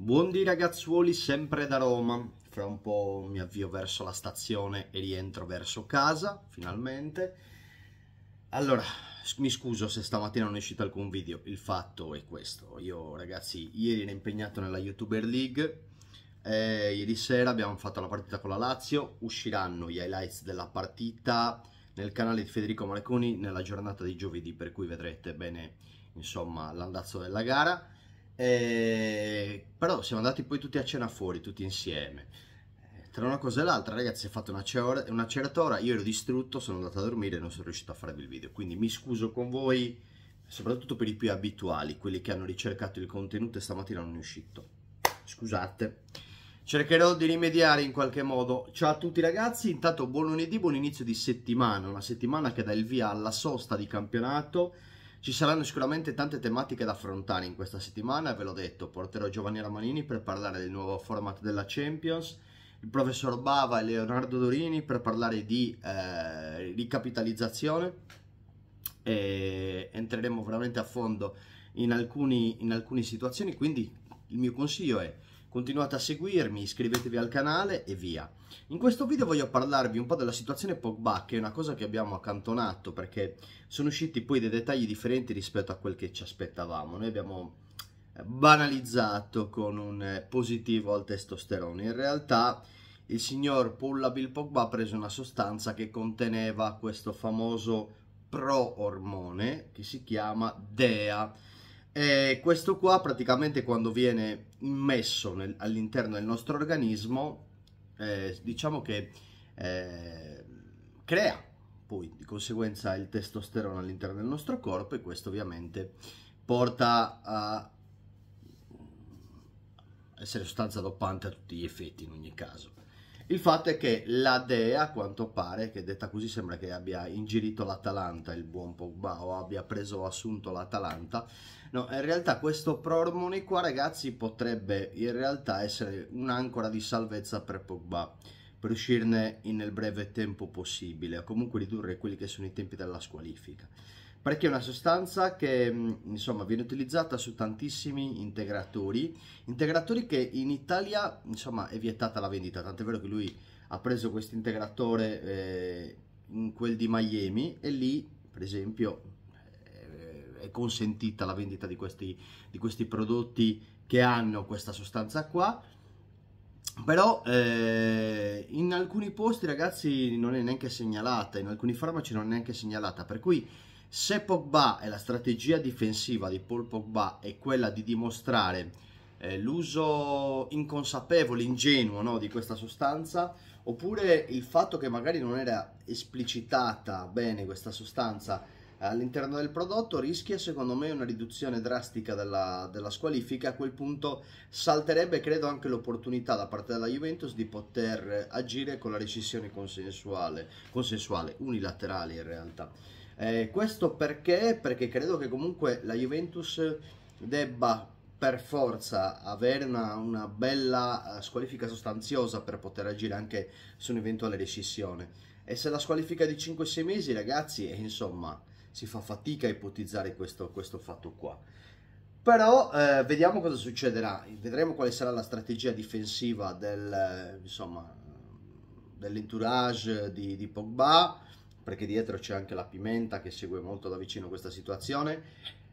Buondì ragazzuoli, sempre da Roma. Fra un po' mi avvio verso la stazione e rientro verso casa, finalmente. Allora, mi scuso se stamattina non è uscito alcun video, il fatto è questo. Io ragazzi, ieri ero impegnato nella YouTuber League, eh, ieri sera abbiamo fatto la partita con la Lazio, usciranno gli highlights della partita nel canale di Federico Marconi nella giornata di giovedì, per cui vedrete bene insomma l'andazzo della gara e... Eh, però siamo andati poi tutti a cena fuori, tutti insieme. Eh, tra una cosa e l'altra, ragazzi, si è fatta una, una ceratora, io ero distrutto, sono andato a dormire e non sono riuscito a farvi il video. Quindi mi scuso con voi, soprattutto per i più abituali, quelli che hanno ricercato il contenuto e stamattina non è uscito. Scusate. Cercherò di rimediare in qualche modo. Ciao a tutti ragazzi, intanto buon lunedì, buon inizio di settimana, una settimana che dà il via alla sosta di campionato ci saranno sicuramente tante tematiche da affrontare in questa settimana, ve l'ho detto, porterò Giovanni Ramanini per parlare del nuovo format della Champions, il professor Bava e Leonardo Dorini per parlare di eh, ricapitalizzazione e entreremo veramente a fondo in, alcuni, in alcune situazioni, quindi il mio consiglio è Continuate a seguirmi, iscrivetevi al canale e via. In questo video voglio parlarvi un po' della situazione Pogba, che è una cosa che abbiamo accantonato perché sono usciti poi dei dettagli differenti rispetto a quel che ci aspettavamo. Noi abbiamo eh, banalizzato con un eh, positivo al testosterone. In realtà il signor Pullabil Pogba ha preso una sostanza che conteneva questo famoso pro-ormone che si chiama DEA e eh, questo qua praticamente quando viene immesso nel, all'interno del nostro organismo, eh, diciamo che eh, crea poi di conseguenza il testosterone all'interno del nostro corpo e questo ovviamente porta a essere sostanza doppante a tutti gli effetti in ogni caso. Il fatto è che la Dea, a quanto pare, che detta così sembra che abbia ingerito l'Atalanta, il buon Pogba, o abbia preso o assunto l'Atalanta, no, in realtà questo Prormoni qua, ragazzi, potrebbe in realtà essere un'ancora di salvezza per Pogba per uscirne nel breve tempo possibile o comunque ridurre quelli che sono i tempi della squalifica perché è una sostanza che mm, insomma viene utilizzata su tantissimi integratori, integratori che in Italia insomma è vietata la vendita, tant'è vero che lui ha preso questo integratore eh, in quel di Miami e lì per esempio eh, è consentita la vendita di questi, di questi prodotti che hanno questa sostanza qua però eh, in alcuni posti ragazzi non è neanche segnalata, in alcuni farmaci non è neanche segnalata, per cui se Pogba e la strategia difensiva di Paul Pogba è quella di dimostrare eh, l'uso inconsapevole, ingenuo no, di questa sostanza, oppure il fatto che magari non era esplicitata bene questa sostanza all'interno del prodotto rischia secondo me una riduzione drastica della, della, squalifica a quel punto salterebbe credo anche l'opportunità da parte della Juventus di poter agire con la rescissione consensuale, consensuale unilaterale in realtà eh, questo perché? Perché credo che comunque la Juventus debba per forza avere una, una, bella eh, squalifica sostanziosa per poter agire anche su un'eventuale rescissione. E se la squalifica di 5-6 mesi, ragazzi, eh, insomma, si fa fatica a ipotizzare questo, questo fatto qua. Però eh, vediamo cosa succederà, vedremo quale sarà la strategia difensiva del, eh, insomma, dell'entourage di, di Pogba, perché dietro c'è anche la Pimenta che segue molto da vicino questa situazione.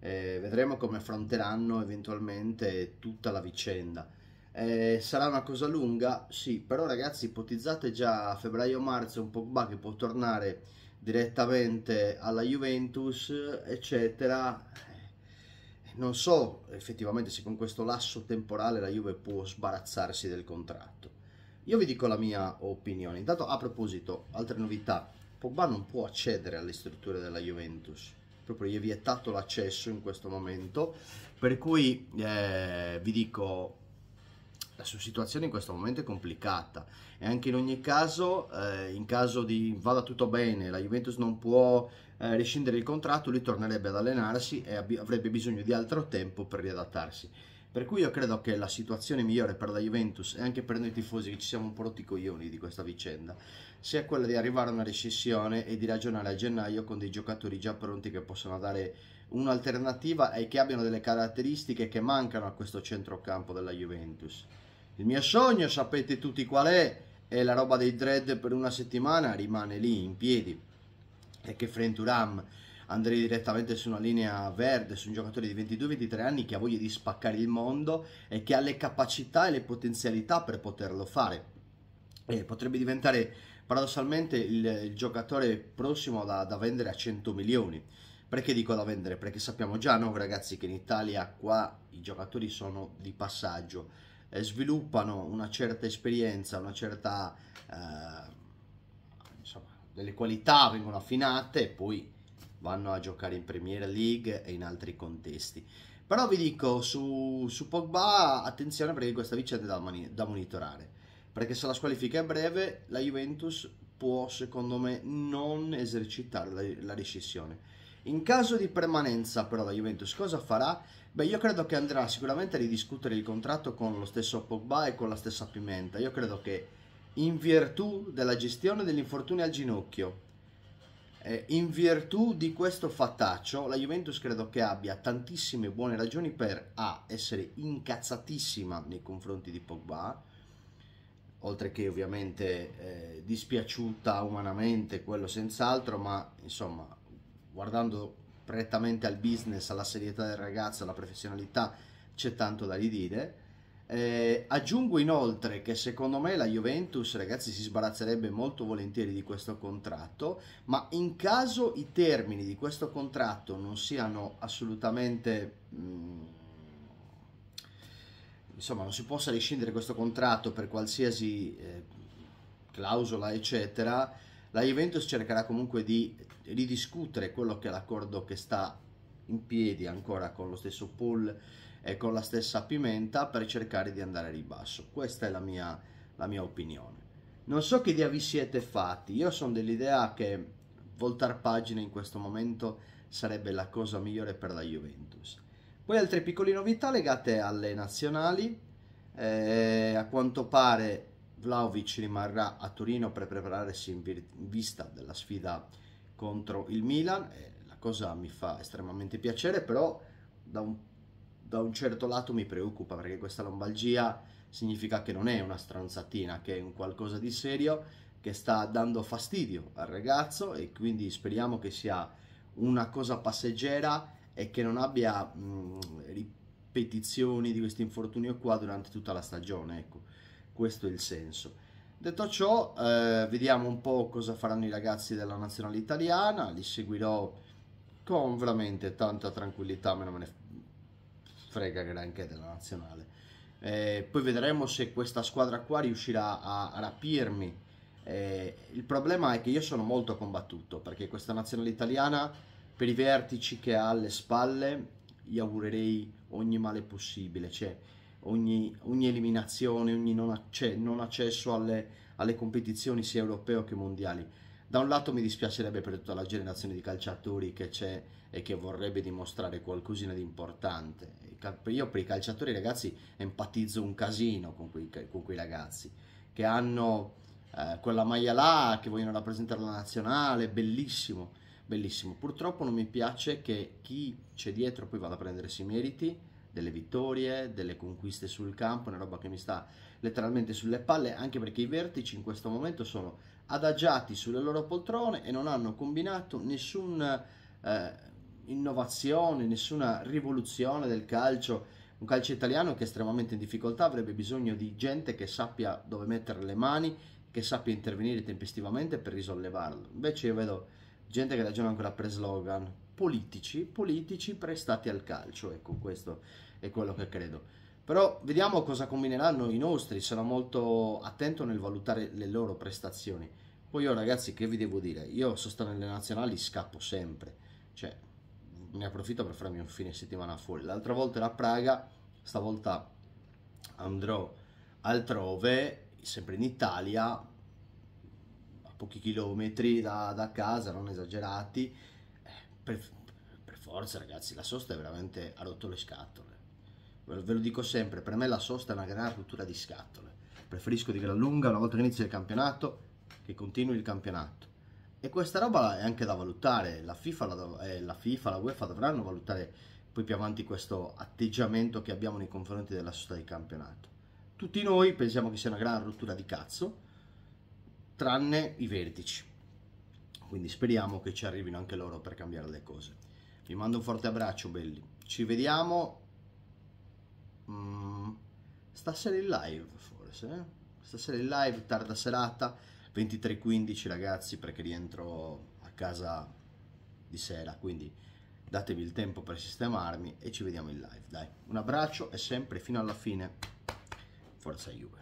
Eh, vedremo come affronteranno eventualmente tutta la vicenda. Eh, sarà una cosa lunga? Sì, però ragazzi ipotizzate già a febbraio-marzo un Pogba che può tornare direttamente alla Juventus, eccetera. Eh, non so effettivamente se con questo lasso temporale la Juve può sbarazzarsi del contratto. Io vi dico la mia opinione. Intanto a proposito, altre novità Pogba non può accedere alle strutture della Juventus proprio gli è vietato l'accesso in questo momento per cui eh, vi dico la sua situazione in questo momento è complicata e anche in ogni caso eh, in caso di vada tutto bene la Juventus non può eh, rescindere il contratto lui tornerebbe ad allenarsi e avrebbe bisogno di altro tempo per riadattarsi per cui io credo che la situazione migliore per la Juventus e anche per noi tifosi che ci siamo un po' rotti coglioni di questa vicenda sia quella di arrivare a una recessione e di ragionare a gennaio con dei giocatori già pronti che possano dare un'alternativa e che abbiano delle caratteristiche che mancano a questo centrocampo della Juventus. Il mio sogno, sapete tutti qual è, è la roba dei dread per una settimana rimane lì in piedi. E che Frenturam andrei direttamente su una linea verde, su un giocatore di 22-23 anni che ha voglia di spaccare il mondo e che ha le capacità e le potenzialità per poterlo fare. E eh, potrebbe diventare paradossalmente il, il giocatore prossimo da, da vendere a 100 milioni. Perché dico da vendere? Perché sappiamo già, no, ragazzi, che in Italia qua i giocatori sono di passaggio, e eh, sviluppano una certa esperienza, una certa... Eh, insomma, delle qualità vengono affinate e poi vanno a giocare in Premier League e in altri contesti. Però vi dico, su, su Pogba attenzione perché questa vicenda è da, mani, da monitorare, perché se la squalifica è breve la Juventus può secondo me non esercitare la, la rescissione. In caso di permanenza però la Juventus cosa farà? Beh io credo che andrà sicuramente a ridiscutere il contratto con lo stesso Pogba e con la stessa Pimenta. Io credo che in virtù della gestione dell'infortunio al ginocchio eh, in virtù di questo fattaccio, la Juventus credo che abbia tantissime buone ragioni per A. essere incazzatissima nei confronti di Pogba, oltre che ovviamente eh, dispiaciuta umanamente, quello senz'altro, ma insomma, guardando prettamente al business, alla serietà del ragazzo, alla professionalità, c'è tanto da ridire. Eh, aggiungo inoltre che secondo me la Juventus, ragazzi, si sbarazzerebbe molto volentieri di questo contratto, ma in caso i termini di questo contratto non siano assolutamente... Mh, mm, insomma, non si possa rescindere questo contratto per qualsiasi eh, clausola, eccetera, la Juventus cercherà comunque di ridiscutere quello che è l'accordo che sta in piedi ancora con lo stesso pool e con la stessa pimenta per cercare di andare a ribasso. Questa è la mia, la mia opinione. Non so che idea vi siete fatti, io sono dell'idea che voltare pagina in questo momento sarebbe la cosa migliore per la Juventus. Poi altre piccole novità legate alle nazionali, eh, a quanto pare Vlaovic rimarrà a Torino per prepararsi in vista della sfida contro il Milan, eh, la cosa mi fa estremamente piacere, però da un da un certo lato mi preoccupa perché questa lombalgia significa che non è una stranzatina, che è un qualcosa di serio che sta dando fastidio al ragazzo e quindi speriamo che sia una cosa passeggera e che non abbia mh, mm, ripetizioni di questo infortunio qua durante tutta la stagione, ecco, questo è il senso. Detto ciò, eh, vediamo un po' cosa faranno i ragazzi della nazionale italiana, li seguirò con veramente tanta tranquillità, me ne, frega granché della nazionale. Eh, poi vedremo se questa squadra qua riuscirà a, rapirmi. Eh, il problema è che io sono molto combattuto perché questa nazionale italiana, per i vertici che ha alle spalle, gli augurerei ogni male possibile, cioè ogni, ogni eliminazione, ogni non, acce cioè non accesso alle, alle competizioni sia europeo che mondiali da un lato mi dispiacerebbe per tutta la generazione di calciatori che c'è e che vorrebbe dimostrare qualcosina di importante. Io per i calciatori ragazzi empatizzo un casino con quei, con quei ragazzi che hanno eh, quella maglia là, che vogliono rappresentare la nazionale, bellissimo, bellissimo. Purtroppo non mi piace che chi c'è dietro poi vada a prendersi i meriti delle vittorie, delle conquiste sul campo, una roba che mi sta letteralmente sulle palle, anche perché i vertici in questo momento sono adagiati sulle loro poltrone e non hanno combinato nessuna eh, innovazione, nessuna rivoluzione del calcio. Un calcio italiano che è estremamente in difficoltà avrebbe bisogno di gente che sappia dove mettere le mani, che sappia intervenire tempestivamente per risollevarlo. Invece io vedo gente che ragiona ancora per slogan, politici, politici prestati al calcio, ecco questo è quello che credo. Però vediamo cosa combineranno i nostri, sarò molto attento nel valutare le loro prestazioni. Poi io ragazzi che vi devo dire, io so stare nelle nazionali scappo sempre, cioè ne approfitto per farmi un fine settimana fuori. L'altra volta era a Praga, stavolta andrò altrove, sempre in Italia, a pochi chilometri da, da casa, non esagerati. Eh, per, per forza ragazzi, la sosta è veramente ha rotto le scatole ve lo dico sempre, per me la sosta è una gran rottura di scatole. Preferisco di gran lunga, una volta che inizia il campionato, che continui il campionato. E questa roba è anche da valutare, la FIFA, la, eh, la, FIFA, la UEFA dovranno valutare poi più avanti questo atteggiamento che abbiamo nei confronti della sosta di campionato. Tutti noi pensiamo che sia una gran rottura di cazzo, tranne i vertici. Quindi speriamo che ci arrivino anche loro per cambiare le cose. Vi mando un forte abbraccio, belli. Ci vediamo stasera in live forse, eh? stasera in live, tarda serata, 23.15 ragazzi perché rientro a casa di sera, quindi datevi il tempo per sistemarmi e ci vediamo in live, dai. Un abbraccio e sempre fino alla fine, forza Juve.